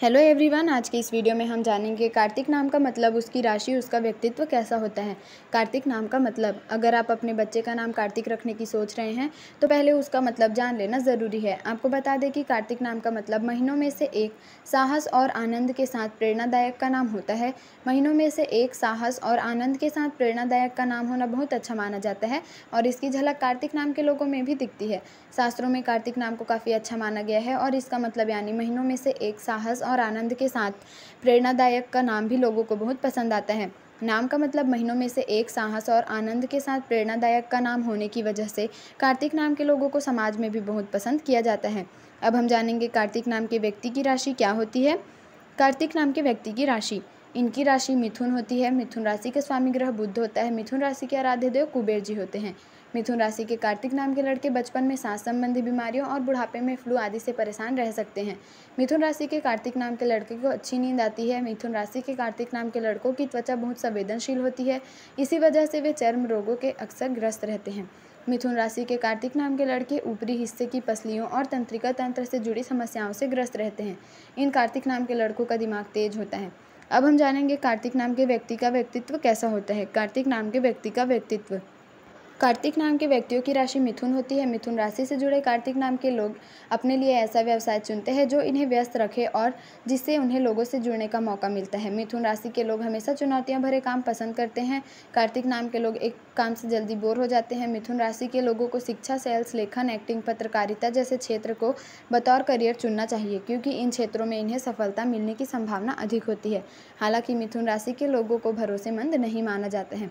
hello everyone आज के इस वीडियो में हम जानेंगे कार्तिक नाम का मतलब उसकी राशि उसका व्यक्तित्व कैसा होता है कार्तिक नाम का मतलब अगर आप अपने बच्चे का नाम कार्तिक रखने की सोच रहे हैं तो पहले उसका मतलब जान लेना ज़रूरी है आपको बता दें कि कार्तिक नाम का मतलब महीनों में से एक साहस और आनंद के साथ प्रेरणादायक का नाम होता है महीनों में से एक साहस और आनंद के साथ प्रेरणादायक का नाम होना बहुत अच्छा माना जाता है और इसकी झलक कार्तिक नाम के लोगों में भी दिखती है शास्त्रों में कार्तिक नाम को काफ़ी अच्छा माना गया है और इसका मतलब यानी महीनों में से एक साहस और आनंद के साथ प्रेरणादायक का नाम भी लोगों को बहुत पसंद आता है नाम का मतलब महीनों में से एक साहस और आनंद के साथ प्रेरणादायक का नाम होने की वजह से कार्तिक नाम के लोगों को समाज में भी बहुत पसंद किया जाता है अब हम जानेंगे कार्तिक नाम के व्यक्ति की राशि क्या होती है कार्तिक नाम के व्यक्ति की राशि इनकी राशि मिथुन होती है मिथुन राशि के स्वामी ग्रह बुद्ध होता है मिथुन राशि के आराध्य देव कुबेर जी होते हैं मिथुन राशि के कार्तिक नाम के लड़के बचपन में सांस संबंधी बीमारियों और बुढ़ापे में फ्लू आदि से परेशान रह सकते हैं मिथुन राशि के कार्तिक नाम के लड़के को अच्छी नींद आती है मिथुन राशि के कार्तिक नाम के लड़कों की त्वचा बहुत संवेदनशील होती है इसी वजह से वे चर्म रोगों के अक्सर ग्रस्त रहते हैं मिथुन राशि के कार्तिक नाम के लड़के ऊपरी हिस्से की पसलियों और तंत्रिका तंत्र से जुड़ी समस्याओं से ग्रस्त रहते हैं इन कार्तिक नाम के लड़कों का दिमाग तेज होता है अब हम जानेंगे कार्तिक नाम के व्यक्ति का व्यक्तित्व कैसा होता है कार्तिक नाम के व्यक्ति का व्यक्तित्व कार्तिक नाम के व्यक्तियों की राशि मिथुन होती है मिथुन राशि से जुड़े कार्तिक नाम के लोग अपने लिए ऐसा व्यवसाय चुनते हैं जो इन्हें व्यस्त रखे और जिससे उन्हें लोगों से जुड़ने का मौका मिलता है मिथुन राशि के लोग हमेशा चुनौतियाँ भरे काम पसंद करते हैं कार्तिक नाम के लोग एक काम से जल्दी बोर हो जाते हैं मिथुन राशि के लोगों को शिक्षा सेल्स लेखन एक्टिंग पत्रकारिता जैसे क्षेत्र को बतौर करियर चुनना चाहिए क्योंकि इन क्षेत्रों में इन्हें सफलता मिलने की संभावना अधिक होती है हालांकि मिथुन राशि के लोगों को भरोसेमंद नहीं माना जाता है